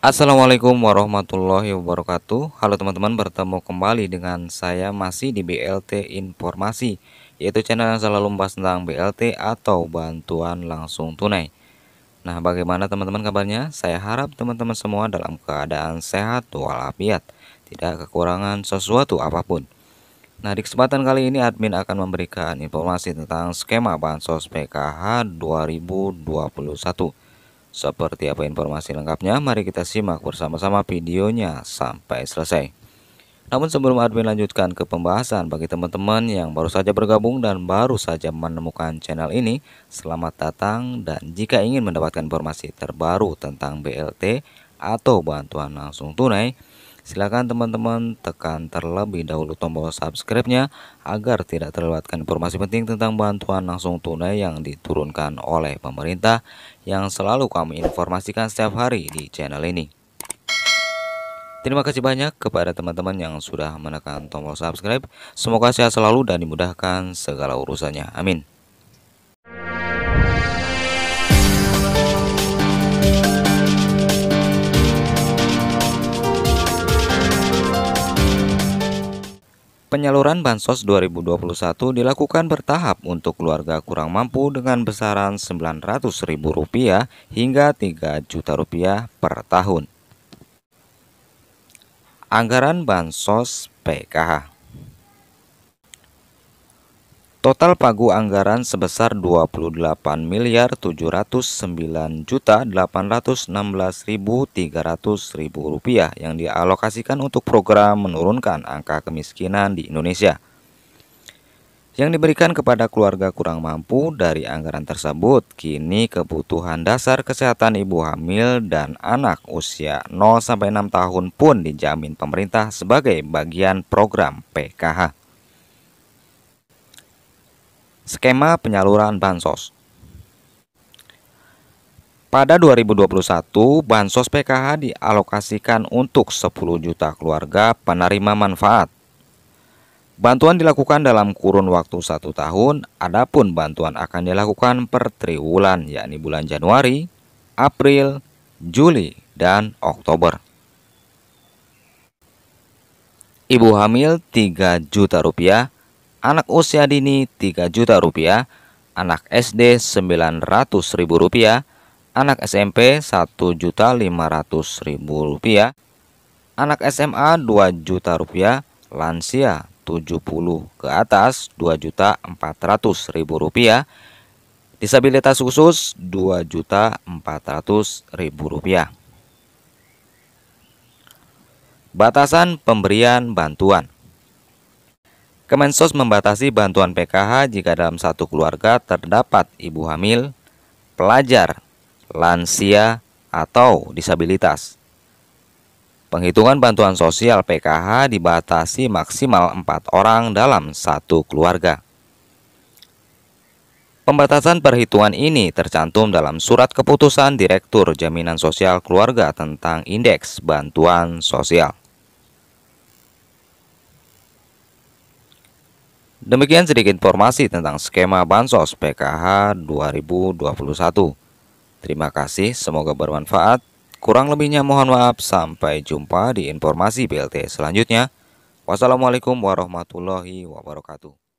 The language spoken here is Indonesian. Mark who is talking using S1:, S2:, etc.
S1: Assalamualaikum warahmatullahi wabarakatuh Halo teman-teman bertemu kembali dengan saya masih di BLT Informasi Yaitu channel yang selalu membahas tentang BLT atau bantuan langsung tunai Nah bagaimana teman-teman kabarnya? Saya harap teman-teman semua dalam keadaan sehat walafiat Tidak kekurangan sesuatu apapun Nah, di kesempatan kali ini admin akan memberikan informasi tentang skema bansos PKH 2021. Seperti apa informasi lengkapnya? Mari kita simak bersama-sama videonya sampai selesai. Namun sebelum admin lanjutkan ke pembahasan bagi teman-teman yang baru saja bergabung dan baru saja menemukan channel ini, selamat datang dan jika ingin mendapatkan informasi terbaru tentang BLT atau bantuan langsung tunai, Silakan teman-teman tekan terlebih dahulu tombol subscribe-nya agar tidak terlewatkan informasi penting tentang bantuan langsung tunai yang diturunkan oleh pemerintah yang selalu kami informasikan setiap hari di channel ini. Terima kasih banyak kepada teman-teman yang sudah menekan tombol subscribe. Semoga sehat selalu dan dimudahkan segala urusannya. Amin. Penyaluran Bansos 2021 dilakukan bertahap untuk keluarga kurang mampu dengan besaran Rp900.000 hingga Rp3 juta rupiah per tahun. Anggaran Bansos PKH Total pagu anggaran sebesar 28 miliar 709 juta 816.300.000 rupiah yang dialokasikan untuk program menurunkan angka kemiskinan di Indonesia. Yang diberikan kepada keluarga kurang mampu dari anggaran tersebut, kini kebutuhan dasar kesehatan ibu hamil dan anak usia 0-6 tahun pun dijamin pemerintah sebagai bagian program PKH. Skema penyaluran bansos. Pada 2021, bansos PKH dialokasikan untuk 10 juta keluarga penerima manfaat. Bantuan dilakukan dalam kurun waktu satu tahun, adapun bantuan akan dilakukan per triwulan, yakni bulan Januari, April, Juli, dan Oktober. Ibu hamil 3 juta rupiah, anak usia dini 3 juta rupiah, anak SD 900 ribu rupiah, anak SMP 1 juta 500 ribu rupiah, anak SMA 2 juta rupiah, lansia 70 ke atas 2 juta 400 ribu rupiah, disabilitas khusus 2 juta 400 ribu rupiah. Batasan pemberian bantuan Kemensos membatasi bantuan PKH jika dalam satu keluarga terdapat ibu hamil, pelajar, lansia, atau disabilitas. Penghitungan bantuan sosial PKH dibatasi maksimal empat orang dalam satu keluarga. Pembatasan perhitungan ini tercantum dalam surat keputusan Direktur Jaminan Sosial Keluarga tentang Indeks Bantuan Sosial. Demikian sedikit informasi tentang skema Bansos PKH 2021. Terima kasih, semoga bermanfaat. Kurang lebihnya mohon maaf, sampai jumpa di informasi BLT selanjutnya. Wassalamualaikum warahmatullahi wabarakatuh.